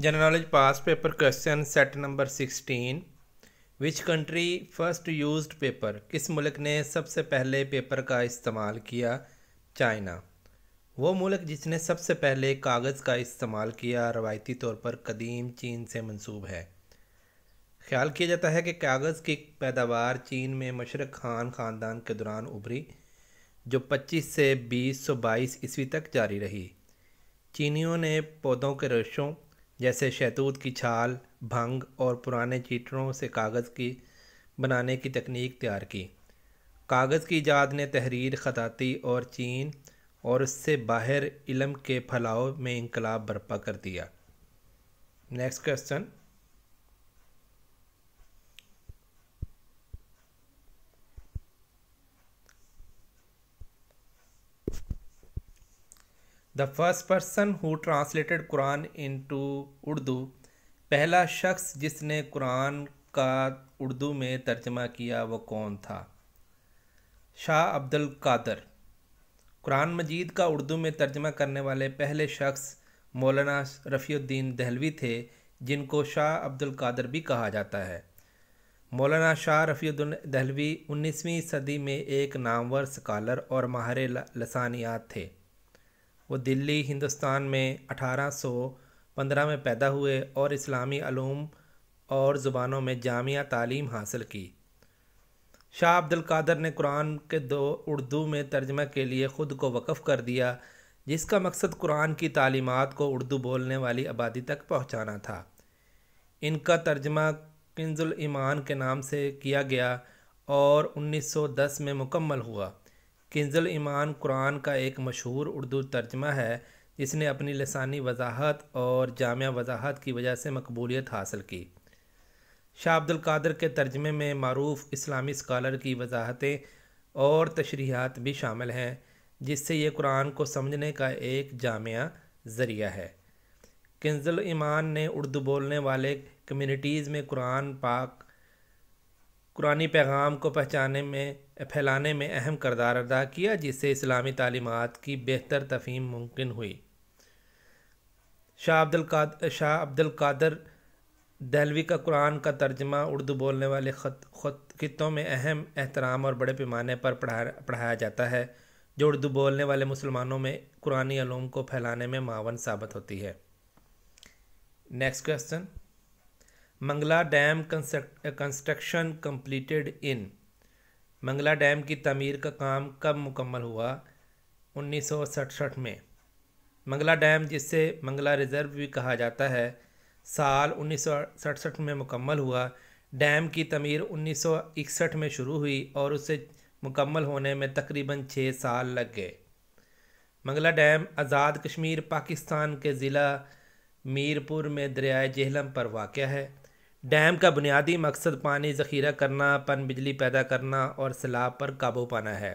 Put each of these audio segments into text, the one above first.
general knowledge past paper question set number sixteen which country first use paper किस मुल्क ने सबसे पहले पेपर का इस्तेमाल किया चाइना वो मुल्क जिसने सबसे पहले कागज़ का इस्तेमाल किया रवायती तौर पर कदीम चीन से मंसूब है ख्याल किया जाता है कि कागज़ की पैदावार चीन में मशरक़ खान ख़ानदान के दौरान उभरी जो 25 से 2022 ईस्वी तक जारी रही चीनियों ने पौधों के रेशों जैसे शहतूत की छाल भंग और पुराने चीटरों से कागज़ की बनाने की तकनीक तैयार की कागज़ की ईजाद ने तहरीर खताती और चीन और उससे बाहर इलम के फैलाव में इनकलाब बर्पा कर दिया next question the first person who translated Quran into Urdu पहला शख्स जिसने कुरान का उर्दू में तर्जमा किया वो कौन था शाह अब्दुल कादर कुरान मजीद का उर्दू में तर्जमा करने वाले पहले शख्स मौलाना रफ़ीउद्दीन दहलवी थे जिनको शाह अब्दुल कादर भी कहा जाता है मौलाना शाह रफ़ीउद्दीन दहलवी 19वीं सदी में एक नामवर स्कालर और माहर लसानियात थे वो दिल्ली हिंदुस्तान में 1815 में पैदा हुए और इस्लामी अलूम और ज़ुबानों में जामिया तालीम हासिल की शाह अब्दुल कादर ने कुरान के दो उर्दू में तर्जमा के लिए ख़ुद को वक़ कर दिया जिसका मकसद कुरान की तालीमत को उर्दू बोलने वाली आबादी तक पहुँचाना था इनका तर्जमा किंजुल ईमान के नाम से किया गया और 1910 में मुकम्मल हुआ किंजल ईमान कुरान का एक मशहूर उर्दू तर्जमा है जिसने अपनी लसानी वजाहत और जाम वजाहत की वजह से मकबूलियत हासिल की शाह अब्दुल कादर के तर्जमे में मरूफ इस्लामी स्कॉलर की वजाहतें और तशरीहत भी शामिल हैं जिससे ये कुरान को समझने का एक जाम ज़रिया है किंजल ईमान ने उर्दू बोलने वाले कम्यूनिटीज़ में कुरान पाक कुरानी पैगाम को पहचाने में फैलाने में अहम करदार अदा किया जिससे इस्लामी तालीमत की बेहतर तफहीम मुमकिन हुई शाह अब्दुल काद शाह अब्दुल कादर दहलवी का कुरान का तर्जमा उर्दू बोलने वाले खत खत खितों में अहम एहतराम और बड़े पैमाने पर पढ़ाया पढ़ाया जाता है जो उर्दू बोलने वाले मुसलमानों में कुरानी आलूम को फैलाने में मावन साबित होती है next question Mangla dam construction completed in Mangla dam की तमीर का काम कब मुकम्मल हुआ उन्नीस में मंगला डैम जिससे मंगला रिज़र्व भी कहा जाता है साल उन्नीस में मुकम्मल हुआ डैम की तमीर 1961 में शुरू हुई और उसे मुकम्मल होने में तकरीबन छः साल लग गए मंगला डैम आज़ाद कश्मीर पाकिस्तान के ज़िला मीरपुर में दरियाए जहलम पर वाक़ है डैम का बुनियादी मकसद पानी ज़खीरा करना पन बिजली पैदा करना और सैलाब पर काबू पाना है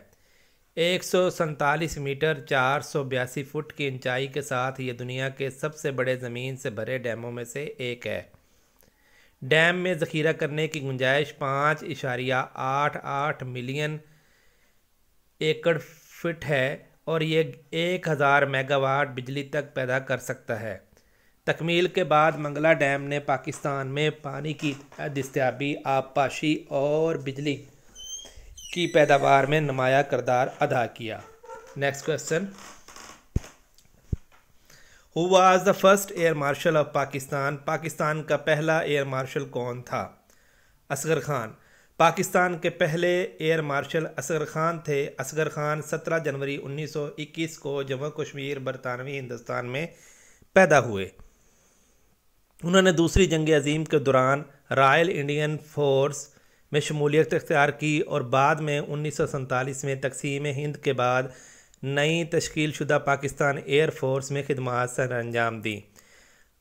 एक सौ सैतालीस मीटर चार सौ बयासी फुट की ऊंचाई के साथ ये दुनिया के सबसे बड़े ज़मीन से भरे डैमों में से एक है डैम में ज़खीरा करने की गुंजाइश पाँच इशारिया आठ आठ मिलियन एकड़ फिट है और ये एक हज़ार मेगावाट बिजली तक पैदा कर सकता है तकमील के बाद मंगला डैम ने पाकिस्तान में पानी की दस्तियाबी आबपाशी और बिजली की पैदावार में नुमाया करदार अदा किया next question who was the first air marshal of Pakistan Pakistan का पहला एयर मार्शल कौन था असगर खान पाकिस्तान के पहले एयर मार्शल असगर खान थे असगर खान 17 जनवरी 1921 को जम्मू कश्मीर बरतानवी हिंदुस्तान में पैदा हुए उन्होंने दूसरी जंग अजीम के दौरान रॉयल इंडियन फोर्स में शमूलियत इख्तियार की और बाद में उन्नीस में तकसीम हिंद के बाद नई तश्कील शुदा पाकिस्तान एयर फोर्स में खदमात सर अंजाम दी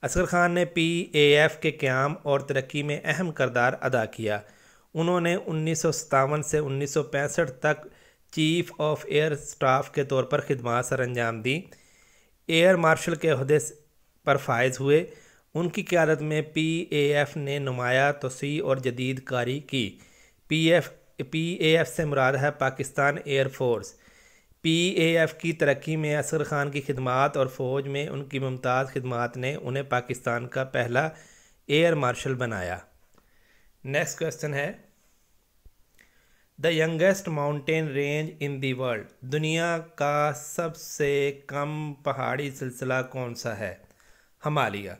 असगर खान ने पी ए एफ़ के क्याम और तरक्की में अहम करदार अदा किया उन्होंने उन्नीस से उन्नीस तक चीफ ऑफ एयर स्टाफ के तौर पर खदमात सर अंजाम दी एयर मार्शल के अहदे पर फायज हुए उनकी क्यादत में पी ए एफ़ ने नुमाया तोसी और जदीद कारी की P F P A F से मुराद है Pakistan air force P A F की तरक्की में असर ख़ान की खिदमत और फ़ौज में उनकी मुमताज़ खिदमत ने उन्हें पाकिस्तान का पहला एयर मार्शल बनाया नेक्स्ट क्वेश्चन है the youngest mountain range in the world दुनिया का सबसे कम पहाड़ी सिलसिला कौन सा है हमालिया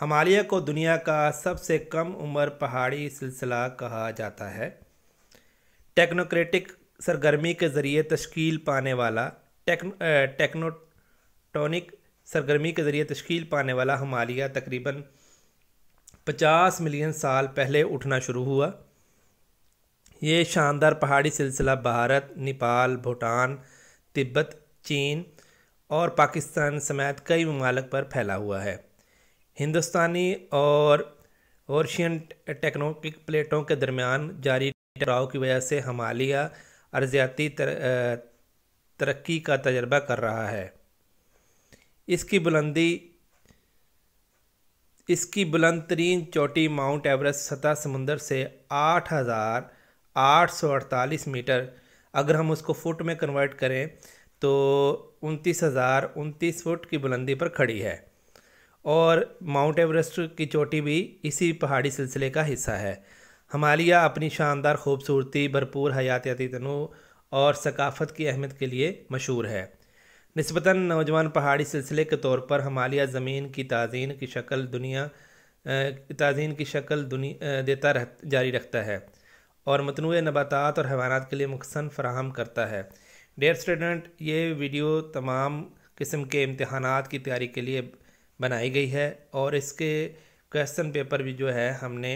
हमालिया को दुनिया का सबसे कम उम्र पहाड़ी सिलसिला कहा जाता है टेक्नोक्रेटिक सरगर्मी के ज़रिए तश्कील पाने वाला टेक्न टेक्नोटोनिक सरगर्मी के ज़रिए तश्कील पाने वाला हमालिया तकरीबन 50 मिलियन साल पहले उठना शुरू हुआ ये शानदार पहाड़ी सिलसिला भारत नेपाल भूटान तिब्बत चीन और पाकिस्तान समेत कई ममालक पर फैला हुआ है हिंदुस्तानी और ओशियन टेक्नोटिक प्लेटों के दरमियान जारी टकराव की वजह से हमालिया अर्जियाती तर, तरक्की का तजर्बा कर रहा है इसकी बुलंदी इसकी बुलंद तरीन चोटी माउंट एवरेस्ट सतह समुंदर से आठ हज़ार आठ सौ अड़तालीस मीटर अगर हम उसको फुट में कन्वर्ट करें तो उनतीस हज़ार उनतीस फुट की बुलंदी पर खड़ी है और माउंट एवरेस्ट की चोटी भी इसी पहाड़ी सिलसिले का हिस्सा है हमालिया अपनी शानदार खूबसूरती भरपूर हयातियाती तनु और सकाफ़त की अहमियत के लिए मशहूर है नस्बता नौजवान पहाड़ी सिलसिले के तौर पर हमालिया ज़मीन की ताज़ीन की शक्ल दुनिया ताज़ीन की शक्ल दुनिया देता रह जारी रखता है और मतनू नबातात और हैवानात के लिए मकसन फ्राहम करता है डेयर स्टूडेंट ये वीडियो तमाम किस्म के इम्तहान की तैयारी के लिए बनाई गई है और इसके क्वेश्चन पेपर भी जो है हमने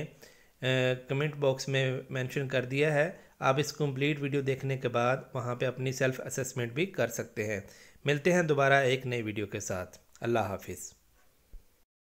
कमेंट बॉक्स में मेंशन कर दिया है आप इस कंप्लीट वीडियो देखने के बाद वहाँ पे अपनी सेल्फ असेसमेंट भी कर सकते हैं मिलते हैं दोबारा एक नई वीडियो के साथ अल्लाह हाफिज़